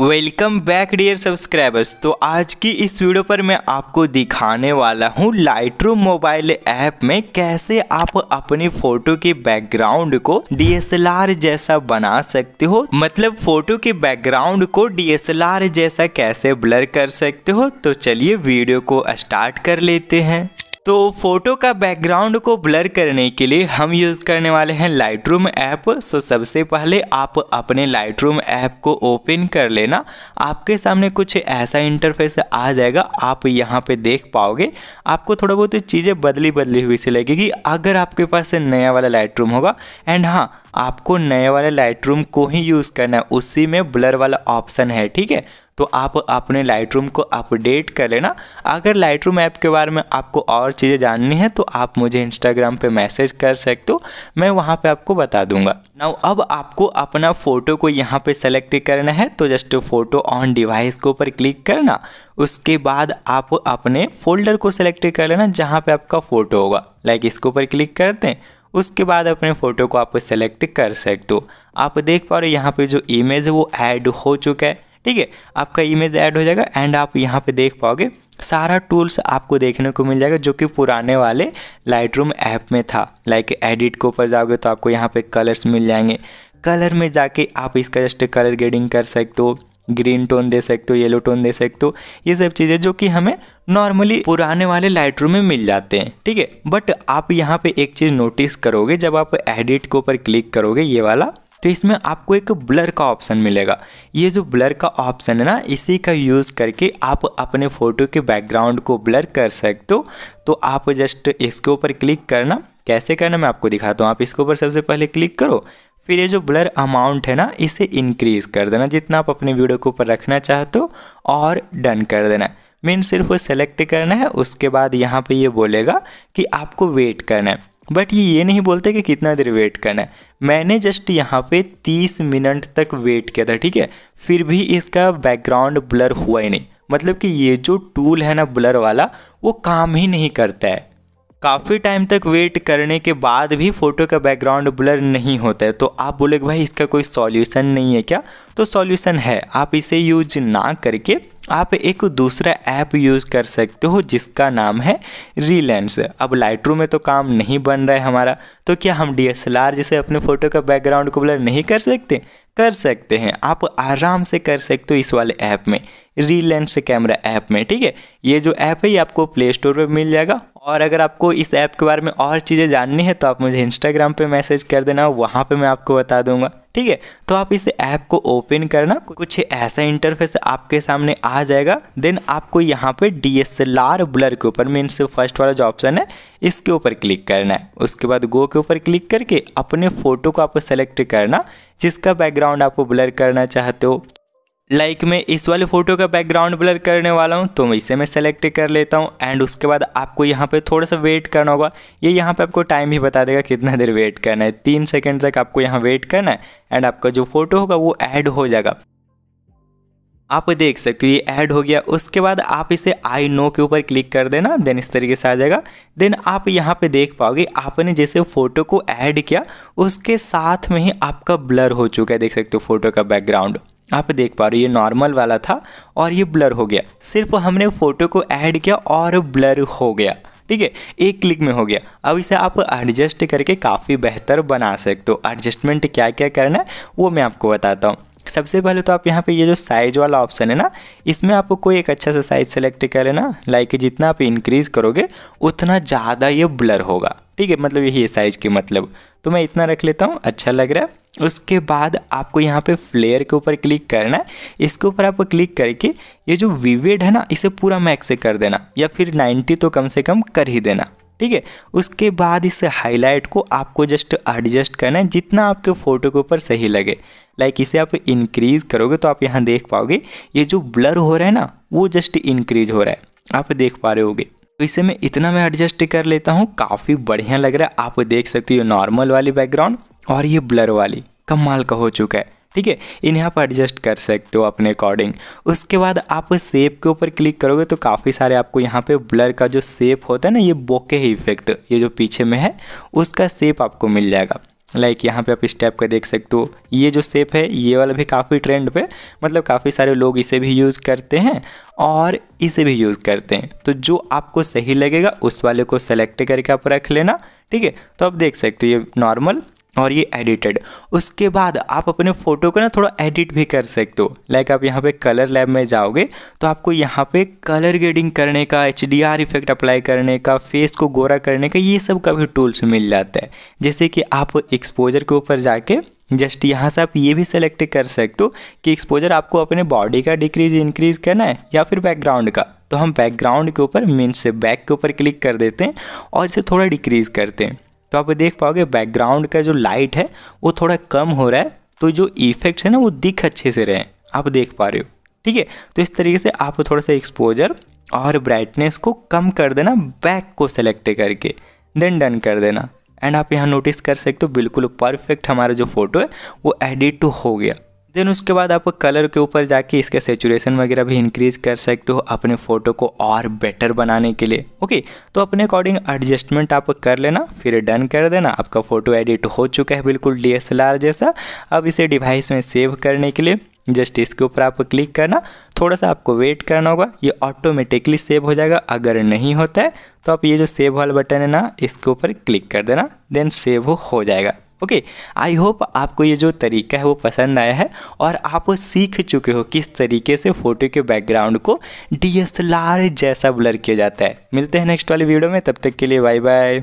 welcome back dear subscribers तो आज की इस वीडियो पर मैं आपको दिखाने वाला हूँ लाइटरूम मोबाइल ऐप में कैसे आप अपनी फोटो के बैकग्राउंड को डीएसएलआर जैसा बना सकते हो मतलब फोटो के बैकग्राउंड को डीएसएलआर जैसा कैसे ब्लर कर सकते हो तो चलिए वीडियो को स्टार्ट कर लेते हैं तो फोटो का बैकग्राउंड को ब्लर करने के लिए हम यूज़ करने वाले हैं लाइट रूम ऐप सो सबसे पहले आप अपने लाइट रूम ऐप को ओपन कर लेना आपके सामने कुछ ऐसा इंटरफेस आ जाएगा आप यहाँ पे देख पाओगे आपको थोड़ा बहुत चीज़ें बदली बदली हुई से लगेगी अगर आपके पास नया वाला लाइट रूम होगा एंड हाँ आपको नए वाले लाइट को ही यूज़ करना है उसी में ब्लर वाला ऑप्शन है ठीक है तो आप अपने लाइट को अपडेट कर लेना अगर लाइट ऐप के बारे में आपको और चीज़ें जाननी है तो आप मुझे इंस्टाग्राम पे मैसेज कर सकते हो मैं वहाँ पे आपको बता दूंगा नाउ अब आपको अपना फ़ोटो को यहाँ पे सेलेक्ट करना है तो जस्ट फ़ोटो ऑन डिवाइस के ऊपर क्लिक करना उसके बाद आप अपने फोल्डर को सेलेक्ट कर लेना जहाँ पर आपका फ़ोटो होगा लाइक इसके ऊपर क्लिक करते हैं उसके बाद अपने फ़ोटो को आप सेलेक्ट कर सकते हो आप देख पा रहे हो यहाँ पे जो इमेज है वो ऐड हो चुका है ठीक है आपका इमेज ऐड हो जाएगा एंड आप यहाँ पे देख पाओगे सारा टूल्स आपको देखने को मिल जाएगा जो कि पुराने वाले लाइट रूम ऐप में था लाइक एडिट के ऊपर जाओगे तो आपको यहाँ पर कलर्स मिल जाएंगे कलर में जाके आप इसका जस्ट कलर ग्रेडिंग कर सकते हो ग्रीन टोन दे सकते हो येलो टोन दे सकते हो ये सब चीज़ें जो कि हमें नॉर्मली पुराने वाले लाइट में मिल जाते हैं ठीक है बट आप यहाँ पे एक चीज़ नोटिस करोगे जब आप एडिट के ऊपर क्लिक करोगे ये वाला तो इसमें आपको एक ब्लर का ऑप्शन मिलेगा ये जो ब्लर का ऑप्शन है ना इसी का यूज़ करके आप अपने फ़ोटो के बैकग्राउंड को ब्लर कर सकते हो तो आप जस्ट इसके ऊपर क्लिक करना कैसे करना मैं आपको दिखाता हूँ आप इसके ऊपर सबसे पहले क्लिक करो फिर ये जो ब्लर अमाउंट है ना इसे इंक्रीज़ कर देना जितना आप अपने वीडियो के ऊपर रखना चाहते हो और डन कर देना मीन सिर्फ वो सेलेक्ट करना है उसके बाद यहाँ पे ये बोलेगा कि आपको वेट करना है बट ये ये नहीं बोलते कि कितना देर वेट करना है मैंने जस्ट यहाँ पे तीस मिनट तक वेट किया था ठीक है फिर भी इसका बैकग्राउंड ब्लर हुआ ही नहीं मतलब कि ये जो टूल है ना ब्लर वाला वो काम ही नहीं करता है काफ़ी टाइम तक वेट करने के बाद भी फ़ोटो का बैकग्राउंड ब्लर नहीं होता है तो आप बोलोगे भाई इसका कोई सॉल्यूशन नहीं है क्या तो सॉल्यूशन है आप इसे यूज ना करके आप एक दूसरा ऐप यूज़ कर सकते हो जिसका नाम है रीलेंस अब लाइट में तो काम नहीं बन रहा है हमारा तो क्या हम डी जैसे अपने फ़ोटो का बैकग्राउंड को ब्लर नहीं कर सकते कर सकते हैं आप आराम से कर सकते हो इस वाले ऐप में रीलेंस कैमरा ऐप में ठीक है ये जो ऐप है ये आपको प्ले स्टोर पर मिल जाएगा और अगर आपको इस ऐप के बारे में और चीज़ें जाननी है तो आप मुझे इंस्टाग्राम पे मैसेज कर देना वहाँ पे मैं आपको बता दूंगा ठीक है तो आप इस ऐप को ओपन करना कुछ ऐसा इंटरफेस आपके सामने आ जाएगा देन आपको यहाँ पे D S L R blur के ऊपर मीन्स फर्स्ट वाला जो ऑप्शन है इसके ऊपर क्लिक करना है उसके बाद गो के ऊपर क्लिक करके अपने फ़ोटो को आपको सेलेक्ट करना जिसका बैकग्राउंड आपको ब्लर करना चाहते हो लाइक like मैं इस वाले फोटो का बैकग्राउंड ब्लर करने वाला हूँ तो मैं इसे मैं सेलेक्ट कर लेता हूँ एंड उसके बाद आपको यहाँ पे थोड़ा सा वेट करना होगा ये यह यहाँ पे आपको टाइम भी बता देगा कितना देर वेट करना है तीन सेकंड तक आपको यहाँ वेट करना है एंड आपका जो फोटो होगा वो ऐड हो जाएगा आप देख सकते हो ये ऐड हो गया उसके बाद आप इसे आई नो के ऊपर क्लिक कर देना देन इस तरीके से आ जाएगा देन आप यहाँ पे देख पाओगे आपने जैसे फ़ोटो को ऐड किया उसके साथ में ही आपका ब्लर हो चुका है देख सकते हो फोटो का बैकग्राउंड आप देख पा रहे हो ये नॉर्मल वाला था और ये ब्लर हो गया सिर्फ हमने फ़ोटो को ऐड किया और ब्लर हो गया ठीक है एक क्लिक में हो गया अब इसे आप एडजस्ट करके काफ़ी बेहतर बना सकते हो एडजस्टमेंट क्या क्या करना है वो मैं आपको बताता हूँ सबसे पहले तो आप यहाँ पे ये जो साइज वाला ऑप्शन है ना इसमें आपको कोई एक अच्छा सा साइज सेलेक्ट कर लेना लाइक जितना आप इंक्रीज़ करोगे उतना ज़्यादा ये ब्लर होगा ठीक है मतलब यही है साइज़ के मतलब तो मैं इतना रख लेता हूँ अच्छा लग रहा है उसके बाद आपको यहाँ पे फ्लेयर के ऊपर क्लिक करना है इसके ऊपर आपको क्लिक करके ये जो विवेड है ना इसे पूरा मैक्स से कर देना या फिर 90 तो कम से कम कर ही देना ठीक है उसके बाद इस हाईलाइट को आपको जस्ट एडजस्ट करना है जितना आपके फ़ोटो के ऊपर सही लगे लाइक इसे आप इंक्रीज़ करोगे तो आप यहाँ देख पाओगे ये जो ब्लर हो रहा है ना वो जस्ट इंक्रीज हो रहा है आप देख पा रहे होगे तो इसे मैं इतना मैं एडजस्ट कर लेता हूँ काफ़ी बढ़िया लग रहा है आप देख सकते हो ये नॉर्मल वाली बैकग्राउंड और ये ब्लर वाली कमाल का हो चुका है ठीक है इन्हें आप एडजस्ट कर सकते हो अपने अकॉर्डिंग उसके बाद आप सेप के ऊपर क्लिक करोगे तो काफ़ी सारे आपको यहाँ पे ब्लर का जो सेप होता है ना ये बोके ही इफेक्ट ये जो पीछे में है उसका सेप आपको मिल जाएगा लाइक like यहाँ पे आप इस टाइप का देख सकते हो ये जो सेप है ये वाला भी काफ़ी ट्रेंड पे मतलब काफ़ी सारे लोग इसे भी यूज़ करते हैं और इसे भी यूज़ करते हैं तो जो आपको सही लगेगा उस वाले को सेलेक्ट करके आप रख लेना ठीक है तो आप देख सकते हो ये नॉर्मल और ये एडिटेड उसके बाद आप अपने फ़ोटो को ना थोड़ा एडिट भी कर सकते हो लाइक आप यहाँ पे कलर लैब में जाओगे तो आपको यहाँ पे कलर ग्रेडिंग करने का एच इफेक्ट अप्लाई करने का फेस को गोरा करने का ये सब का भी टूल्स मिल जाता है जैसे कि आप एक्सपोजर के ऊपर जाके जस्ट यहाँ से आप ये भी सेलेक्ट कर सकते हो कि एक्सपोजर आपको अपने बॉडी का डिक्रीज इंक्रीज करना है या फिर बैकग्राउंड का तो हम बैकग्राउंड के ऊपर मीन से बैक के ऊपर क्लिक कर देते हैं और इसे थोड़ा डिक्रीज करते हैं तो आप देख पाओगे बैकग्राउंड का जो लाइट है वो थोड़ा कम हो रहा है तो जो इफेक्ट्स है ना वो दिख अच्छे से रहे आप देख पा रहे हो ठीक है तो इस तरीके से आप थोड़ा सा एक्सपोजर और ब्राइटनेस को कम कर देना बैक को सेलेक्ट करके देन डन कर देना एंड आप यहाँ नोटिस कर सकते हो बिल्कुल परफेक्ट हमारा जो फ़ोटो है वो एडिट हो गया देन उसके बाद आप कलर के ऊपर जाके इसका सेचुरेशन वगैरह भी इंक्रीज कर सकते हो अपने फ़ोटो को और बेटर बनाने के लिए ओके तो अपने अकॉर्डिंग एडजस्टमेंट आप कर लेना फिर डन कर देना आपका फ़ोटो एडिट हो चुका है बिल्कुल डी जैसा अब इसे डिवाइस में सेव करने के लिए जस्ट इसके ऊपर आपको क्लिक करना थोड़ा सा आपको वेट करना होगा ये ऑटोमेटिकली सेव हो जाएगा अगर नहीं होता है तो आप ये जो सेव वाला बटन है ना इसके ऊपर क्लिक कर देना देन सेव हो जाएगा ओके आई होप आपको ये जो तरीका है वो पसंद आया है और आप सीख चुके हो किस तरीके से फोटो के बैकग्राउंड को डी जैसा ब्लर किया जाता है मिलते हैं नेक्स्ट वाली वीडियो में तब तक के लिए बाय बाय